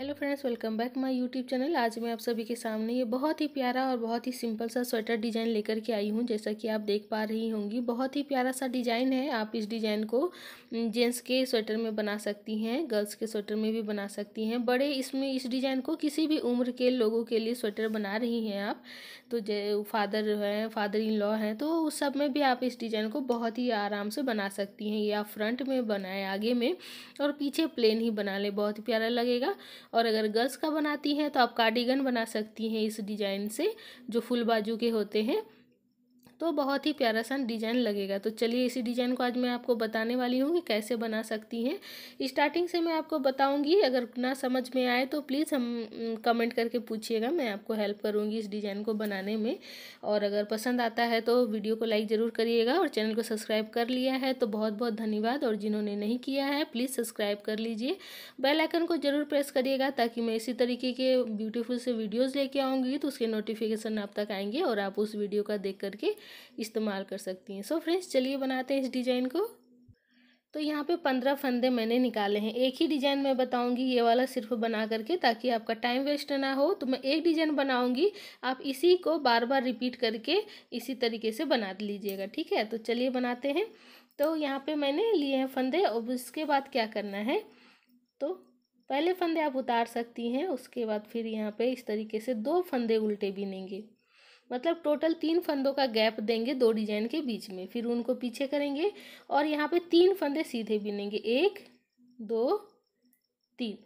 hello friends welcome back my YouTube channel आज मैं आप सभी के सामने ये बहुत ही प्यारा और बहुत ही सिंपल सा स्वेटर डिज़ाइन लेकर के आई हूँ जैसा कि आप देख पा रही होंगी बहुत ही प्यारा सा डिज़ाइन है आप इस डिज़ाइन को जेंट्स के स्वेटर में बना सकती हैं गर्ल्स के स्वेटर में भी बना सकती हैं बड़े इसमें इस डिज़ाइन को किसी भी उम्र के लोगों के लिए स्वेटर बना रही हैं आप तो फादर हैं फादर इन लॉ हैं तो उस सब में भी आप इस डिज़ाइन को बहुत ही आराम से बना सकती हैं ये आप फ्रंट में बनाएं आगे में और पीछे प्लेन ही बना लें बहुत ही प्यारा लगेगा और अगर गर्ल्स का बनाती हैं तो आप कार्डिगन बना सकती हैं इस डिजाइन से जो फुल बाजू के होते हैं तो बहुत ही प्यारा सा डिजाइन लगेगा तो चलिए इसी डिजाइन को आज मैं आपको बताने वाली हूँ कि कैसे बना सकती हैं स्टार्टिंग से मैं आपको बताऊँगी अगर ना समझ में आए तो प्लीज़ हम कमेंट करके पूछिएगा मैं आपको हेल्प करूँगी इस डिज़ाइन को बनाने में और अगर पसंद आता है तो वीडियो को लाइक ज़रूर करिएगा और चैनल को सब्सक्राइब कर लिया है तो बहुत बहुत धन्यवाद और जिन्होंने नहीं किया है प्लीज़ सब्सक्राइब कर लीजिए बेल आइकन को ज़रूर प्रेस करिएगा ताकि मैं इसी तरीके के ब्यूटीफुल से वीडियोस लेके आऊँगी तो उसके नोटिफिकेशन आप तक आएंगे और आप उस वीडियो का देख करके इस्तेमाल कर सकती हैं सो फ्रेंड्स चलिए बनाते हैं इस डिज़ाइन को तो यहाँ पे पंद्रह फंदे मैंने निकाले हैं एक ही डिज़ाइन मैं बताऊँगी ये वाला सिर्फ बना करके ताकि आपका टाइम वेस्ट ना हो तो मैं एक डिज़ाइन बनाऊंगी आप इसी को बार बार रिपीट करके इसी तरीके से बना लीजिएगा ठीक है तो चलिए बनाते हैं तो यहाँ पे मैंने लिए हैं फंदे अब उसके बाद क्या करना है तो पहले फंदे आप उतार सकती हैं उसके बाद फिर यहाँ पर इस तरीके से दो फंदे उल्टे बीनेंगे मतलब टोटल तीन फंदों का गैप देंगे दो डिजाइन के बीच में फिर उनको पीछे करेंगे और यहाँ पे तीन फंदे सीधे बिनेंगे एक दो तीन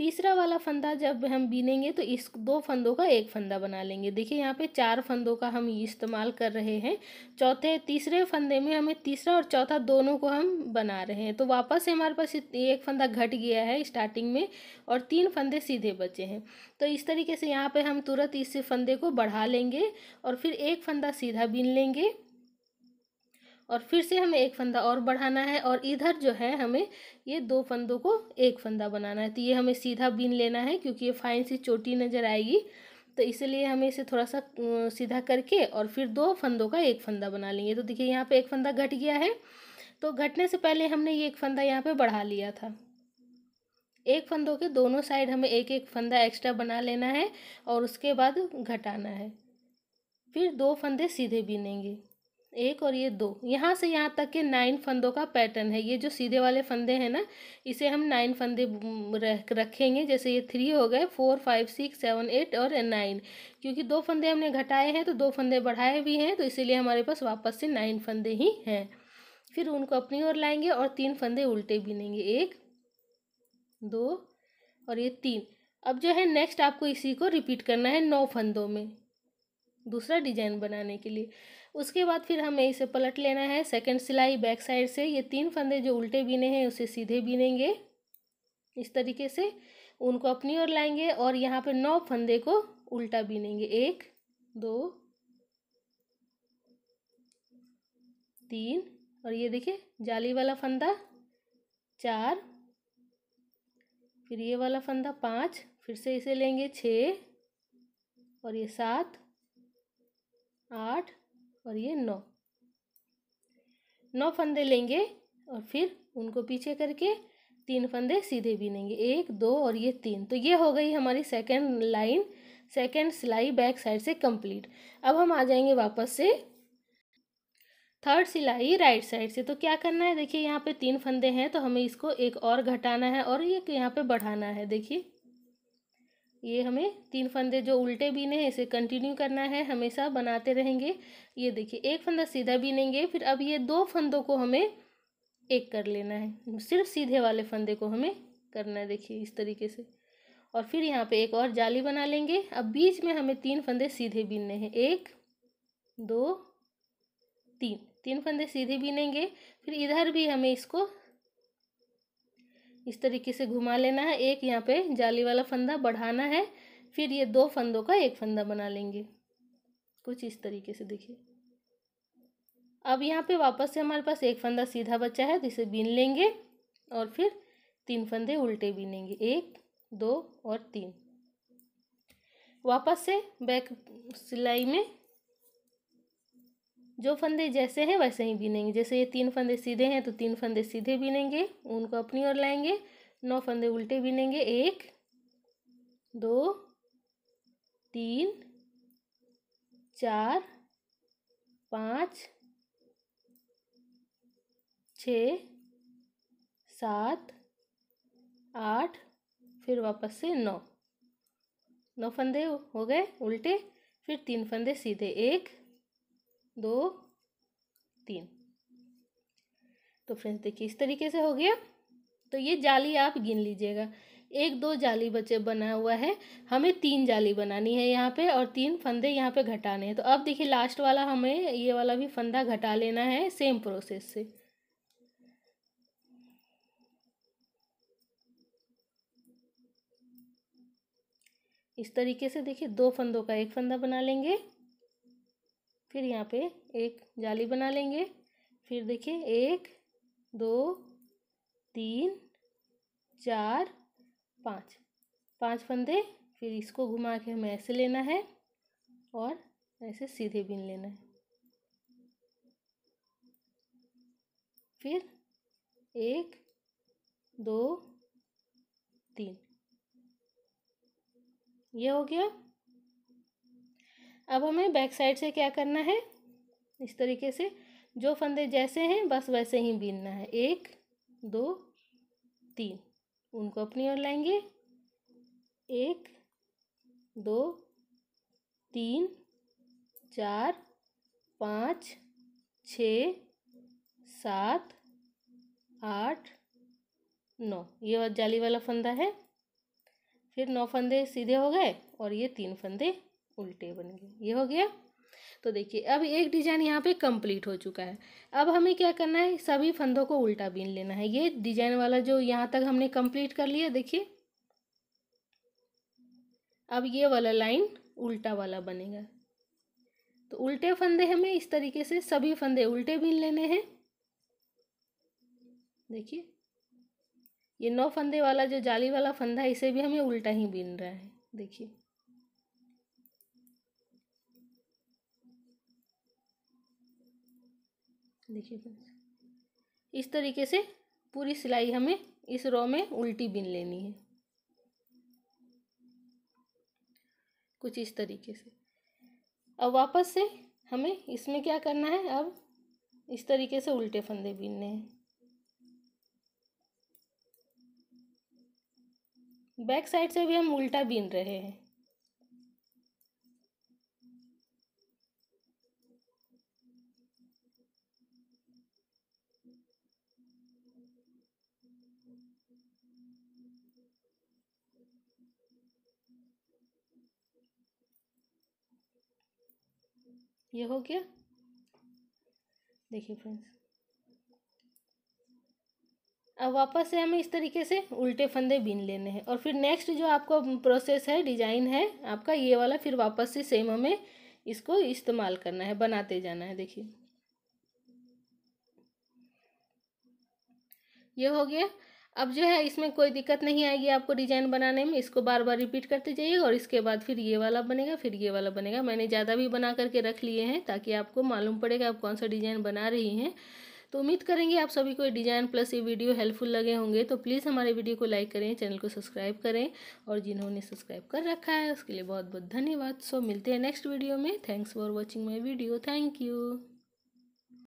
तीसरा वाला फंदा जब हम बीनेंगे तो इस दो फंदों का एक फंदा बना लेंगे देखिए यहाँ पे चार फंदों का हम इस्तेमाल कर रहे हैं चौथे तीसरे फंदे में हमें तीसरा और चौथा दोनों को हम बना रहे हैं तो वापस से हमारे पास एक फंदा घट गया है स्टार्टिंग में और तीन फंदे सीधे बचे हैं तो इस तरीके से यहाँ पर हम तुरंत इस फंदे को बढ़ा लेंगे और फिर एक फंदा सीधा बीन लेंगे और फिर से हमें एक फंदा और बढ़ाना है और इधर जो है हमें ये दो फंदों को एक फंदा बनाना है तो ये हमें सीधा बीन लेना है क्योंकि ये फाइन सी चोटी नज़र आएगी तो इसलिए हमें इसे थोड़ा सा सीधा करके और फिर दो फंदों का एक फंदा बना लेंगे तो देखिए यहाँ पे एक फंदा घट गया है तो घटने से पहले हमने ये एक फंदा यहाँ पे बढ़ा लिया था एक फंदों के दोनों साइड हमें एक एक फंदा एक्स्ट्रा बना लेना है और उसके बाद घटाना है फिर दो फंदे सीधे बीनेंगे एक और ये दो यहाँ से यहाँ तक के नाइन फंदों का पैटर्न है ये जो सीधे वाले फंदे हैं ना इसे हम नाइन फंदे रखेंगे जैसे ये थ्री हो गए four five six seven eight और नाइन क्योंकि दो फंदे हमने घटाए हैं तो दो फंदे बढ़ाए भी हैं तो इसीलिए हमारे पास वापस से नाइन फंदे ही हैं फिर उनको अपनी ओर लाएंगे और तीन फंदे उल्टे बिनेंगे एक दो और ये तीन अब जो है नेक्स्ट आपको इसी को रिपीट करना है नौ फंदों में दूसरा डिजाइन बनाने के लिए उसके बाद फिर हमें इसे पलट लेना है सेकंड सिलाई बैक साइड से ये तीन फंदे जो उल्टे बीने हैं उसे सीधे बीनेंगे इस तरीके से उनको अपनी ओर लाएंगे और यहाँ पे नौ फंदे को उल्टा बीनेंगे एक दो तीन और ये देखिए जाली वाला फंदा चार फिर ये वाला फंदा पाँच फिर से इसे लेंगे छः और ये सात और ये नौ नौ फंदे लेंगे और फिर उनको पीछे करके तीन फंदे सीधे बीनेंगे एक दो और ये तीन तो ये हो गई हमारी सेकेंड लाइन सेकेंड सिलाई बैक साइड से कंप्लीट अब हम आ जाएंगे वापस से थर्ड सिलाई राइट साइड से तो क्या करना है देखिए यहाँ पे तीन फंदे हैं तो हमें इसको एक और घटाना है और ये यहाँ पे बढ़ाना है देखिए ये हमें तीन फंदे जो उल्टे बीने हैं इसे कंटिन्यू करना है हमेशा बनाते रहेंगे ये देखिए एक फंदा सीधा बीनेंगे फिर अब ये दो फंदों को हमें एक कर लेना है सिर्फ सीधे वाले फंदे को हमें करना है देखिए इस तरीके से और फिर यहाँ पे एक और जाली बना लेंगे अब बीच में हमें तीन फंदे सीधे बीनने हैं एक दो तीन तीन फंदे सीधे बीनेंगे फिर इधर भी हमें इसको इस तरीके से घुमा लेना है एक यहाँ पे जाली वाला फंदा बढ़ाना है फिर ये दो फंदों का एक फंदा बना लेंगे कुछ इस तरीके से देखिए अब यहाँ पे वापस से हमारे पास एक फंदा सीधा बचा है जिसे बीन लेंगे और फिर तीन फंदे उल्टे बीनेंगे एक दो और तीन वापस से बैक सिलाई में जो फंदे जैसे हैं वैसे ही बीनेंगे जैसे ये तीन फंदे सीधे हैं तो तीन फंदे सीधे बीनेंगे उनको अपनी ओर लाएंगे नौ फंदे उल्टे बीनेंगे एक दो तीन चार पाँच छ सात आठ फिर वापस से नौ नौ फंदे हो गए उल्टे फिर तीन फंदे सीधे एक दो तीन तो फ्रेंड्स देखिए इस तरीके से हो गया तो ये जाली आप गिन लीजिएगा एक दो जाली बचे बना हुआ है हमें तीन जाली बनानी है यहाँ पे और तीन फंदे यहाँ पे घटाने हैं तो अब देखिए लास्ट वाला हमें ये वाला भी फंदा घटा लेना है सेम प्रोसेस से इस तरीके से देखिए दो फंदों का एक फंदा बना लेंगे फिर यहाँ पे एक जाली बना लेंगे फिर देखिए एक दो तीन चार पाँच पांच फंदे फिर इसको घुमा के हमें ऐसे लेना है और ऐसे सीधे बिन लेना है फिर एक दो तीन ये हो गया अब हमें बैक साइड से क्या करना है इस तरीके से जो फंदे जैसे हैं बस वैसे ही बीनना है एक दो तीन उनको अपनी ओर लाएंगे एक दो तीन चार पाँच छ सात आठ नौ ये जाली वाला फंदा है फिर नौ फंदे सीधे हो गए और ये तीन फंदे उल्टे बन गए ये हो गया तो देखिए अब एक डिजाइन यहाँ पे कंप्लीट हो चुका है अब हमें क्या करना है सभी फंदों को उल्टा बीन लेना है ये डिजाइन वाला जो यहाँ तक हमने कंप्लीट कर लिया देखिए अब ये वाला लाइन उल्टा वाला बनेगा तो उल्टे फंदे हमें इस तरीके से सभी फंदे उल्टे बीन लेने हैं देखिए ये नौ फंदे वाला जो जाली वाला फंदा है इसे भी हमें उल्टा ही बीन रहा है देखिए देखिए फ्रेंड्स इस तरीके से पूरी सिलाई हमें इस रॉ में उल्टी बिन लेनी है कुछ इस तरीके से अब वापस से हमें इसमें क्या करना है अब इस तरीके से उल्टे फंदे बीनने हैं बैक साइड से भी हम उल्टा बीन रहे हैं ये हो गया देखिए फ्रेंड्स अब वापस से हमें इस तरीके से उल्टे फंदे बीन लेने हैं और फिर नेक्स्ट जो आपको प्रोसेस है डिजाइन है आपका ये वाला फिर वापस से सेम हमें इसको इस्तेमाल करना है बनाते जाना है देखिए ये हो गया अब जो है इसमें कोई दिक्कत नहीं आएगी आपको डिजाइन बनाने में इसको बार बार रिपीट करते जाइए और इसके बाद फिर ये वाला बनेगा फिर ये वाला बनेगा मैंने ज़्यादा भी बना करके रख लिए हैं ताकि आपको मालूम पड़ेगा आप कौन सा डिज़ाइन बना रही हैं तो उम्मीद करेंगे आप सभी को ये डिज़ाइन प्लस ये वीडियो हेल्पफुल लगे होंगे तो प्लीज़ हमारे वीडियो को लाइक करें चैनल को सब्सक्राइब करें और जिन्होंने सब्सक्राइब कर रखा है उसके लिए बहुत बहुत धन्यवाद सो मिलते हैं नेक्स्ट वीडियो में thanks for watching my video thank you